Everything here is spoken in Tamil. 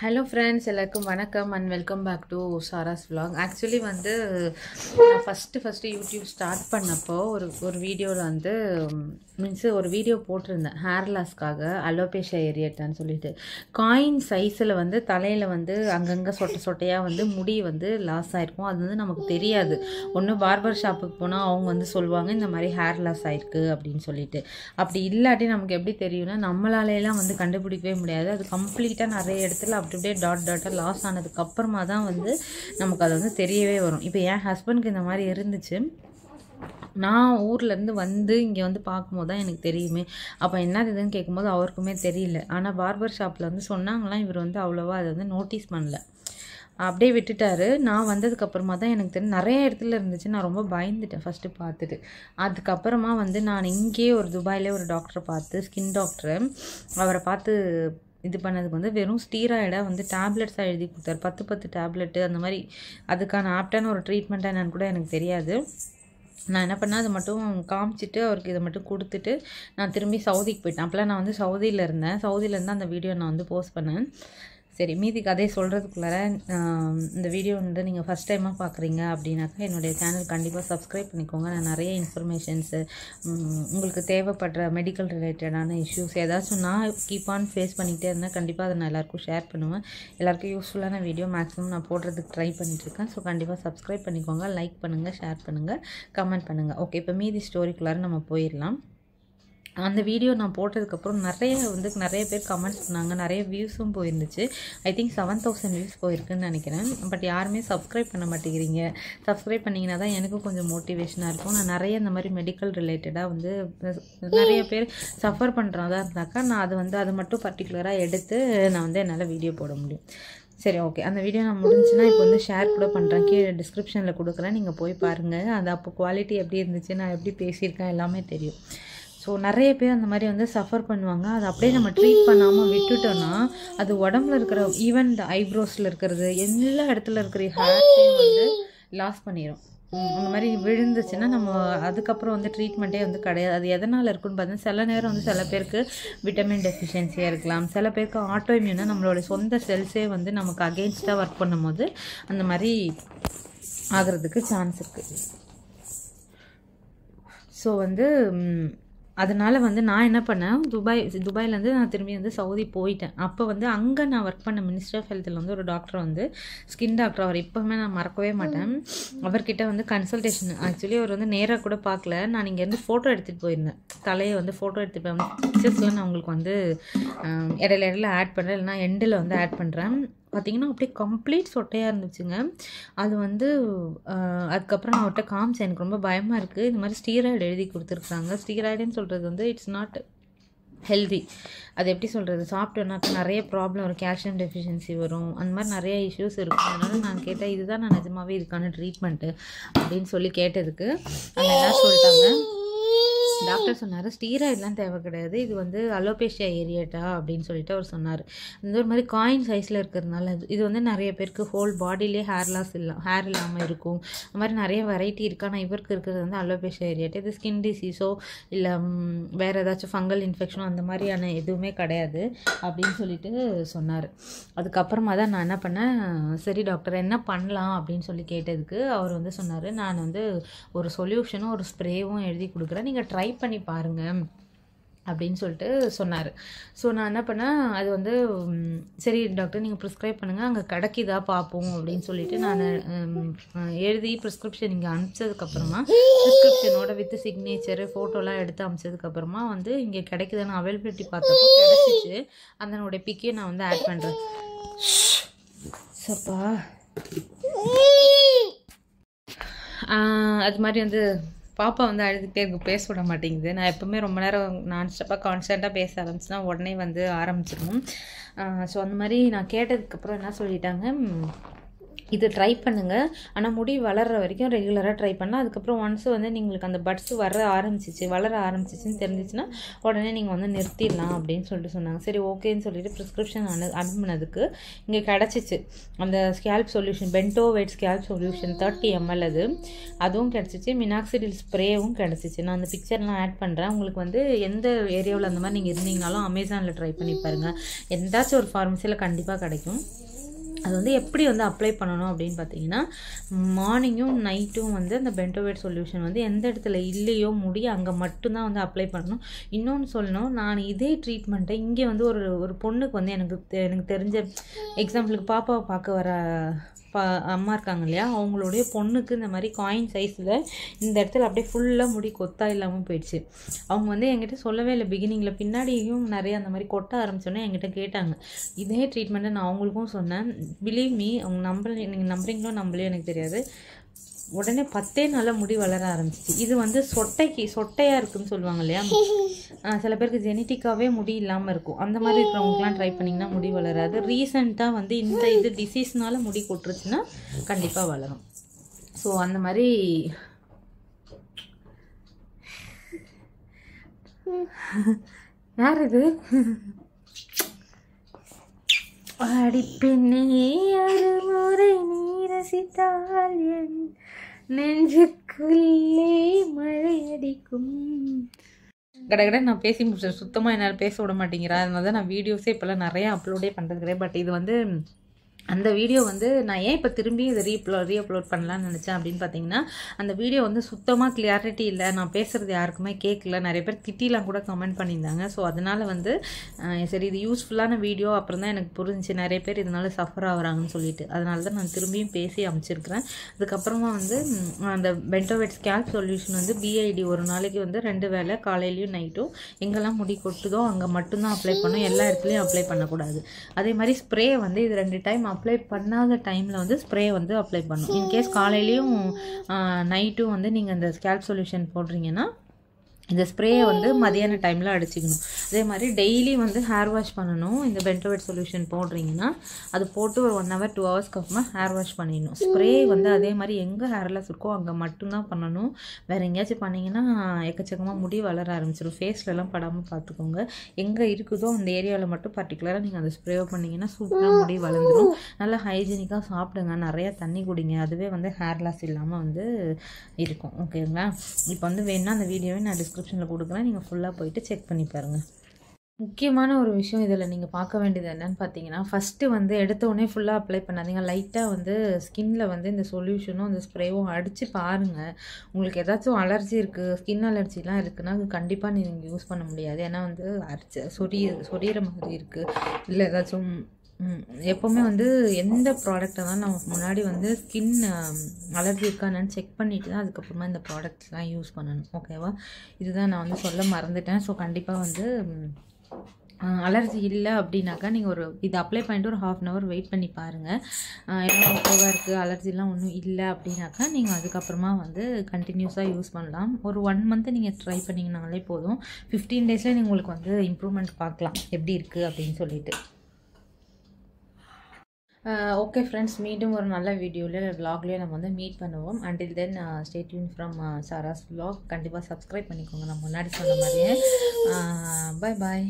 ஹலோ ஃப்ரெண்ட்ஸ் எல்லாருக்கும் வணக்கம் and welcome back to Sara's vlog actually வந்து நான் ஃபஸ்ட்டு ஃபஸ்ட்டு யூடியூப் ஸ்டார்ட் பண்ணப்போ ஒரு ஒரு வீடியோவில் வந்து மீன்ஸ் ஒரு வீடியோ போட்டிருந்தேன் ஹேர் லாஸ்க்காக அலோபேஷா ஏரியட்டான்னு சொல்லிட்டு காயின் சைஸில் வந்து தலையில் வந்து அங்கங்கே சொட்டை சொட்டையாக வந்து முடி வந்து லாஸ் ஆகிருக்கும் அது வந்து நமக்கு தெரியாது ஒன்று பார்பர் ஷாப்புக்கு போனால் அவங்க வந்து சொல்லுவாங்க இந்த மாதிரி ஹேர் லாஸ் ஆகிருக்கு அப்படின்னு சொல்லிட்டு அப்படி இல்லாட்டி நமக்கு எப்படி தெரியும்னா நம்மளாலேலாம் வந்து கண்டுபிடிக்கவே முடியாது அது கம்ப்ளீட்டாக நிறைய இடத்துல சாப்பிட்டுட்டே டாட் டாட்டாக லாஸ் ஆனதுக்கப்புறமா தான் வந்து நமக்கு அது வந்து தெரியவே வரும் இப்போ என் ஹஸ்பண்ட்க்கு இந்த மாதிரி இருந்துச்சு நான் ஊர்லேருந்து வந்து இங்கே வந்து பார்க்கும்போது தான் எனக்கு தெரியுமே அப்போ என்ன இதுன்னு கேட்கும்போது அவருக்குமே தெரியல ஆனால் பார்பர் ஷாப்பில் வந்து சொன்னாங்களாம் இவர் வந்து அவ்வளோவா அதை வந்து நோட்டீஸ் பண்ணல அப்படியே விட்டுட்டாரு நான் வந்ததுக்கப்புறமா தான் எனக்கு தெரியும் நிறைய இடத்துல இருந்துச்சு நான் ரொம்ப பயந்துட்டேன் ஃபஸ்ட்டு பார்த்துட்டு அதுக்கப்புறமா வந்து நான் இங்கேயே ஒரு துபாயிலே ஒரு டாக்டரை பார்த்து ஸ்கின் டாக்டர் அவரை பார்த்து இது பண்ணதுக்கு வந்து வெறும் ஸ்டீராய்டாக வந்து டேப்லெட்ஸாக எழுதி கொடுத்தாரு பத்து பத்து டேப்லெட்டு அந்த மாதிரி அதுக்கான ஆப்டான ஒரு ட்ரீட்மெண்ட்டாக என்னன்னு கூட எனக்கு தெரியாது நான் என்ன பண்ணேன் அதை மட்டும் காமிச்சிட்டு அவருக்கு இதை மட்டும் கொடுத்துட்டு நான் திரும்பி சவுதிக்கு போயிட்டேன் அப்போலாம் நான் வந்து சவுதியில் இருந்தேன் சவுதியிலேருந்து அந்த வீடியோ நான் வந்து போஸ்ட் பண்ணேன் சரி மீதி கதையை சொல்கிறதுக்குள்ளார இந்த வீடியோ வந்து நீங்கள் ஃபஸ்ட் டைமாக பார்க்குறீங்க அப்படின்னாக்கா என்னுடைய சேனல் கண்டிப்பாக சப்ஸ்கிரைப் பண்ணிக்கோங்க நான் நிறைய இன்ஃபர்மேஷன்ஸு உங்களுக்கு தேவைப்படுற மெடிக்கல் ரிலேட்டடான இஷ்யூஸ் ஏதாச்சும் நான் கீப் ஆன் ஃபேஸ் பண்ணிக்கிட்டே இருந்தேன் கண்டிப்பாக அதை நான் எல்லாருக்கும் ஷேர் பண்ணுவேன் எல்லாருக்கும் யூஸ்ஃபுல்லான வீடியோ மேக்ஸிமம் நான் போடுறதுக்கு ட்ரை பண்ணிட்டுருக்கேன் ஸோ கண்டிப்பாக சப்ஸ்கிரைப் பண்ணிக்கோங்க லைக் பண்ணுங்கள் ஷேர் பண்ணுங்கள் கமெண்ட் பண்ணுங்கள் ஓகே இப்போ மீதி ஸ்டோரிக்குள்ளார நம்ம போயிடலாம் அந்த வீடியோ நான் போட்டதுக்கப்புறம் நிறைய வந்து நிறைய பேர் கமெண்ட்ஸ் பண்ணாங்க நிறைய வியூஸும் போயிருந்துச்சு I think seven thousand views போயிருக்குன்னு நினைக்கிறேன் பட் யாருமே சப்ஸ்கிரைப் பண்ண மாட்டேங்கிறீங்க சப்ஸ்கிரைப் பண்ணிங்கன்னா தான் எனக்கும் கொஞ்சம் மோட்டிவேஷனாக இருக்கும் நான் நிறைய இந்த மாதிரி மெடிக்கல் ரிலேட்டடாக வந்து நிறைய பேர் சஃபர் பண்ணுறதா இருந்தாக்கா நான் அது வந்து அது மட்டும் பர்டிகுலராக எடுத்து நான் வந்து என்னால் வீடியோ போட முடியும் சரி ஓகே அந்த வீடியோ நான் முடிஞ்சுன்னா இப்போ வந்து ஷேர் கூட பண்ணுறேன் கீழே டிஸ்கிரிப்ஷனில் கொடுக்குறேன் நீங்கள் போய் பாருங்கள் அது அப்போ குவாலிட்டி எப்படி இருந்துச்சு நான் எப்படி பேசியிருக்கேன் எல்லாமே தெரியும் ஸோ நிறைய பேர் அந்த மாதிரி வந்து சஃபர் பண்ணுவாங்க அதை அப்படியே நம்ம ட்ரீட் பண்ணாமல் விட்டுட்டோம்னா அது உடம்புல இருக்கிற ஈவன் இந்த ஐப்ரோஸில் இருக்கிறது எல்லா இடத்துல இருக்கிற ஹேர்ஸையும் வந்து லாஸ் பண்ணிடும் இந்த மாதிரி விழுந்துச்சுன்னா நம்ம அதுக்கப்புறம் வந்து ட்ரீட்மெண்ட்டே வந்து கிடையாது அது எதனால் இருக்குன்னு பார்த்தீங்கன்னா சில நேரம் வந்து சில பேருக்கு விட்டமின் டெஃபிஷியன்சியாக இருக்கலாம் சில பேருக்கு ஆட்டோ இம்யூனாக நம்மளோட சொந்த செல்ஸே வந்து நமக்கு அகெயின்ஸ்டாக ஒர்க் பண்ணும்போது அந்த மாதிரி ஆகிறதுக்கு சான்ஸ் இருக்குது ஸோ வந்து அதனால் வந்து நான் என்ன பண்ணேன் துபாய் துபாயிலேருந்து நான் திரும்பி வந்து சவுதி போயிட்டேன் அப்போ வந்து அங்கே நான் ஒர்க் பண்ண மினிஸ்டர் ஆஃப் ஹெல்த்தில் வந்து ஒரு டாக்டர் வந்து ஸ்கின் டாக்டர் அவர் இப்போவுமே நான் மறக்கவே மாட்டேன் அவர்கிட்ட வந்து கன்சல்டேஷன் ஆக்சுவலி அவர் வந்து நேராக கூட பார்க்கல நான் இங்கேருந்து ஃபோட்டோ எடுத்துகிட்டு போயிருந்தேன் தலையை வந்து ஃபோட்டோ எடுத்துகிட்டு போய் பிக்சர்ஸ்லாம் நான் உங்களுக்கு வந்து இடையில இடையில ஆட் பண்ணுறேன் இல்லைனா எண்டில் வந்து ஆட் பண்ணுறேன் பார்த்திங்கன்னா அப்படியே கம்ப்ளீட் சொட்டையாக இருந்துச்சுங்க அது வந்து அதுக்கப்புறம் நான் அவர்கிட்ட காமிச்சேன் எனக்கு ரொம்ப பயமாக இருக்குது இந்த மாதிரி ஸ்டீராய்டு எழுதி கொடுத்துருக்குறாங்க ஸ்டீராய்டுன்னு சொல்கிறது வந்து இட்ஸ் நாட் ஹெல்தி அது எப்படி சொல்கிறது சாப்பிட்டோன்னாக்கா நிறைய ப்ராப்ளம் வரும் கேல்சியம் டெஃபிஷியன்சி வரும் அந்த மாதிரி நிறைய இஷ்யூஸ் இருக்கும் அதனால் நான் கேட்டேன் இதுதான் நான் நிஜமாகவே இதுக்கான ட்ரீட்மெண்ட்டு அப்படின்னு சொல்லி கேட்டதுக்கு அவங்க என்ன சொல்லிட்டாங்க டாக்டர் சொன்னார் ஸ்டீராய்டெலாம் தேவை கிடையாது இது வந்து அலோபேஷியா ஏரியட்டா அப்படின்னு சொல்லிட்டு அவர் சொன்னார் இந்த ஒரு மாதிரி காயின் சைஸில் இருக்கிறதுனால இது வந்து நிறைய பேருக்கு ஹோல் பாடியிலே ஹேர் லாஸ் இல்லை ஹேர் இல்லாமல் இருக்கும் அது மாதிரி நிறைய வெரைட்டி இருக்குது ஆனால் இவருக்கு இருக்கிறது வந்து அலோபேஷியா ஏரியட்டா இது ஸ்கின் டிசீஸோ இல்லை வேறு ஏதாச்சும் ஃபங்கல் இன்ஃபெக்ஷனோ அந்த மாதிரியான எதுவுமே கிடையாது அப்படின்னு சொல்லிட்டு சொன்னார் அதுக்கப்புறமா தான் நான் என்ன பண்ணேன் சரி டாக்டர் என்ன பண்ணலாம் அப்படின்னு சொல்லி கேட்டதுக்கு அவர் வந்து சொன்னார் நான் வந்து ஒரு சொல்யூஷனும் ஒரு ஸ்ப்ரேவும் எழுதி கொடுக்குறேன் நீங்கள் ட்ரை ட்ரை பண்ணி பாருங்கள் அப்படின்னு சொல்லிட்டு சொன்னார் ஸோ நான் என்ன பண்ணேன் அது வந்து சரி டாக்டர் நீங்கள் ப்ரிஸ்கிரைப் பண்ணுங்கள் அங்கே கிடைக்கிதா பார்ப்போம் அப்படின்னு சொல்லிட்டு நான் எழுதி ப்ரிஸ்கிரிப்ஷன் இங்கே அனுப்பிச்சதுக்கப்புறமா ப்ரிஸ்கிரிப்ஷனோட வித் சிக்னேச்சரு ஃபோட்டோலாம் எடுத்து அனுப்பிச்சதுக்கப்புறமா வந்து இங்கே கிடைக்குதுன்னு அவைலபிலிட்டி பார்த்தப்போ கிடச்சிச்சு அதனுடைய பிக்கே நான் வந்து ஆட் பண்ணுறேன் சப்பா அது மாதிரி வந்து பாப்பா வந்து அழுதுகிட்டே இருக்கு பேச விட மாட்டேங்குது நான் எப்போவுமே ரொம்ப நேரம் நான் ஸ்டெப்பாக கான்ஸ்டண்ட்டாக பேச ஆரம்பிச்சுன்னா உடனே வந்து ஆரம்பிச்சிடும் ஸோ அந்த மாதிரி நான் கேட்டதுக்கப்புறம் என்ன சொல்லிட்டாங்க இது ட்ரை பண்ணுங்கள் ஆனால் முடி வளர்கிற வரைக்கும் ரெகுலராக ட்ரை பண்ணால் அதுக்கப்புறம் ஒன்ஸ் வந்து நீங்களுக்கு அந்த பட்ஸ் வர ஆரம்பிச்சிச்சு வளர ஆரம்பிச்சிச்சின்னு தெரிஞ்சிச்சுன்னா உடனே நீங்கள் வந்து நிறுத்திடலாம் அப்படின்னு சொல்லிட்டு சொன்னாங்க சரி ஓகேன்னு சொல்லிட்டு ப்ரிஸ்கிரிப்ஷன் அனு அனுப்புனதுக்கு இங்கே கிடச்சிச்சு அந்த ஸ்கேல்ப் சொல்யூஷன் பென்டோ ஸ்கேல்ப் சொல்யூஷன் தேர்ட்டி எம்எல் அது அதுவும் கிடச்சிச்சு மினாக்சிடில் ஸ்ப்ரேவும் கிடச்சிச்சு நான் அந்த பிக்சர்லாம் ஆட் பண்ணுறேன் உங்களுக்கு வந்து எந்த ஏரியாவில் அந்த மாதிரி நீங்கள் இருந்தீங்கனாலும் அமேசானில் ட்ரை பண்ணி பாருங்கள் எந்தாச்சும் ஒரு ஃபார்மசியில் கண்டிப்பாக கிடைக்கும் அது வந்து எப்படி வந்து அப்ளை பண்ணணும் அப்படின்னு பார்த்தீங்கன்னா மார்னிங்கும் நைட்டும் வந்து அந்த பென்டோவேட் சொல்யூஷன் வந்து எந்த இடத்துல இல்லையோ முடி அங்கே மட்டும்தான் வந்து அப்ளை பண்ணணும் இன்னொன்று சொல்லணும் நான் இதே ட்ரீட்மெண்ட்டை இங்கே வந்து ஒரு ஒரு பொண்ணுக்கு வந்து எனக்கு எனக்கு தெரிஞ்ச எக்ஸாம்பிளுக்கு பாப்பாவை பார்க்க வர பா அம்மா இருக்காங்க இல்லையா அவங்களுடைய பொண்ணுக்கு இந்த மாதிரி காயின் சைஸில் இந்த இடத்துல அப்படியே ஃபுல்லாக முடி கொத்தா இல்லாமல் போயிடுச்சு அவங்க வந்து என்கிட்ட சொல்லவே இல்லை பிகினிங்கில் பின்னாடியும் நிறைய அந்த மாதிரி கொட்ட ஆரம்பிச்சோன்னே என்கிட்ட கேட்டாங்க இதே ட்ரீட்மெண்ட்டை நான் அவங்களுக்கும் சொன்னேன் பிலீவ் மீ அவங்க நம்பர் நீங்கள் நம்புறீங்களோ நம்மளே எனக்கு தெரியாது உடனே பத்தே நாளில் முடி வளர ஆரம்பிச்சிச்சு இது வந்து சொட்டைக்கு சொட்டையாக இருக்குதுன்னு சொல்லுவாங்க இல்லையா சில பேருக்கு ஜெனட்டிக்காகவே முடி இல்லாமல் இருக்கும் அந்த மாதிரி இருக்கிறவங்களுக்குலாம் ட்ரை பண்ணிங்கன்னா முடி வளராது ரீசெண்டாக வந்து இந்த இது டிசீஸ்னால் முடி கொட்டுருச்சுன்னா கண்டிப்பாக வளரும் ஸோ அந்த மாதிரி யார் இது படிப்பெண்ணே அறுமுறை நீ ரசித்தால் என் நெஞ்சுக்குள்ளே மழையடிக்கும் கடகட நான் பேசி முடிச்சேன் சுத்தமாக என்னால் பேச விட மாட்டேங்கிறா அதனால தான் நான் வீடியோஸே இப்போல்லாம் நிறையா அப்லோடே பண்ணுறது கிடையாது பட் இது வந்து அந்த வீடியோ வந்து நான் ஏன் இப்போ திரும்பி இதை ரீப்ளோ ரீஅப்லோட் பண்ணலான்னு நினச்சேன் அப்படின்னு பார்த்தீங்கன்னா அந்த வீடியோ வந்து சுத்தமாக கிளியாரிட்டி இல்லை நான் பேசுகிறது யாருக்குமே கேட்கல நிறைய பேர் திட்டிலாம் கூட கமெண்ட் பண்ணியிருந்தாங்க ஸோ அதனால் வந்து சரி இது யூஸ்ஃபுல்லான வீடியோ அப்புறம் தான் எனக்கு புரிஞ்சிச்சு நிறைய பேர் இதனால் சஃபர் ஆகுறாங்கன்னு சொல்லிட்டு அதனால தான் நான் திரும்பியும் பேசி அமைச்சிருக்கிறேன் அதுக்கப்புறமா வந்து அந்த பென்டோவேட் ஸ்கேப் சொல்யூஷன் வந்து பிஐடி ஒரு நாளைக்கு வந்து ரெண்டு வேலை காலையிலையும் நைட்டும் எங்கெல்லாம் முடி கொட்டுதோ அங்கே மட்டும்தான் அப்ளை பண்ணும் எல்லா இடத்துலையும் அப்ளை பண்ணக்கூடாது அதே மாதிரி ஸ்ப்ரே வந்து இது ரெண்டு டைம் அப்ளை பண்ணாத டைமில் வந்து ஸ்ப்ரே வந்து அப்ளை பண்ணும் இன்கேஸ் காலையிலையும் நைட்டும் வந்து நீங்கள் இந்த ஸ்கேல்ப் சொல்யூஷன் போடுறீங்கன்னா இந்த ஸ்ப்ரேயை வந்து மதியான டைமில் அடிச்சிக்கணும் அதே மாதிரி டெய்லி வந்து ஹேர் வாஷ் பண்ணணும் இந்த பென்டோவேட் சொல்யூஷன் போடுறீங்கன்னா அது போட்டு ஒரு ஒன் ஹவர் டூ ஹவர்ஸ்க்கு அப்புறமா ஹேர் வாஷ் பண்ணிடணும் ஸ்ப்ரே வந்து அதே மாதிரி எங்கே ஹேர்லெஸ் இருக்கோ அங்கே மட்டும்தான் பண்ணணும் வேறு எங்கேயாச்சும் பண்ணிங்கன்னா எக்கச்சக்கமாக முடி வளர ஆரம்பிச்சிடும் ஃபேஸ்லலாம் படாமல் பார்த்துக்கோங்க எங்கே இருக்குதோ அந்த ஏரியாவில் மட்டும் பர்டிகுலராக நீங்கள் அந்த ஸ்ப்ரே பண்ணிங்கன்னா சூப்பராக முடி வளர்ந்துடும் நல்லா ஹைஜீனிக்காக சாப்பிடுங்க நிறையா தண்ணி குடிங்க அதுவே வந்து ஹேர் லாஸ் இல்லாமல் வந்து இருக்கும் ஓகேங்களா இப்போ வந்து வேணுன்னா அந்த வீடியோவை நான் டிஸ்கஸ் டிஸ்கிரிப்ஷனில் கொடுக்குறேன் நீங்கள் ஃபுல்லாக போயிட்டு செக் பண்ணி பாருங்கள் முக்கியமான ஒரு விஷயம் இதில் நீங்கள் பார்க்க வேண்டியது என்னென்னு பார்த்தீங்கன்னா ஃபஸ்ட்டு வந்து உடனே ஃபுல்லாக அப்ளை பண்ணாதீங்க லைட்டாக வந்து ஸ்கின்னில் வந்து இந்த சொல்யூஷனும் அந்த ஸ்ப்ரேவும் அடித்து பாருங்கள் உங்களுக்கு ஏதாச்சும் அலர்ஜி இருக்குது ஸ்கின் அலர்ஜிலாம் இருக்குன்னா கண்டிப்பாக நீங்கள் யூஸ் பண்ண முடியாது ஏன்னா வந்து அரைச்ச சொரிய சொரியிற மாதிரி இருக்குது இல்லை ஏதாச்சும் எப்போவுமே வந்து எந்த ப்ராடக்ட் தான் நம்ம முன்னாடி வந்து ஸ்கின் அலர்ஜி இருக்கானு செக் பண்ணிவிட்டு தான் அதுக்கப்புறமா இந்த ப்ராடக்ட்லாம் யூஸ் பண்ணணும் ஓகேவா இதுதான் நான் வந்து சொல்ல மறந்துட்டேன் ஸோ கண்டிப்பாக வந்து அலர்ஜி இல்லை அப்படின்னாக்கா நீங்கள் ஒரு இது அப்ளை பண்ணிட்டு ஒரு ஹாஃப் அன் ஹவர் வெயிட் பண்ணி பாருங்கள் ஏன்னா ஓகேவாக இருக்குது அலர்ஜிலாம் ஒன்றும் இல்லை அப்படின்னாக்கா நீங்கள் அதுக்கப்புறமா வந்து கண்டினியூஸாக யூஸ் பண்ணலாம் ஒரு ஒன் மந்த்து நீங்கள் ட்ரை பண்ணிங்கனாலே போதும் ஃபிஃப்டீன் டேஸில் நீங்கள் உங்களுக்கு வந்து இம்ப்ரூவ்மெண்ட் பார்க்கலாம் எப்படி இருக்குது அப்படின்னு சொல்லிட்டு ஓகே ஃப்ரெண்ட்ஸ் மீண்டும் ஒரு நல்ல வீடியோவில் விலாக்லேயே நம்ம வந்து மீட் பண்ணுவோம் until then stay tuned from Sara's vlog கண்டிப்பாக சப்ஸ்கிரைப் பண்ணிக்கோங்க நான் முன்னாடி சொன்ன மாதிரியே பாய் பாய்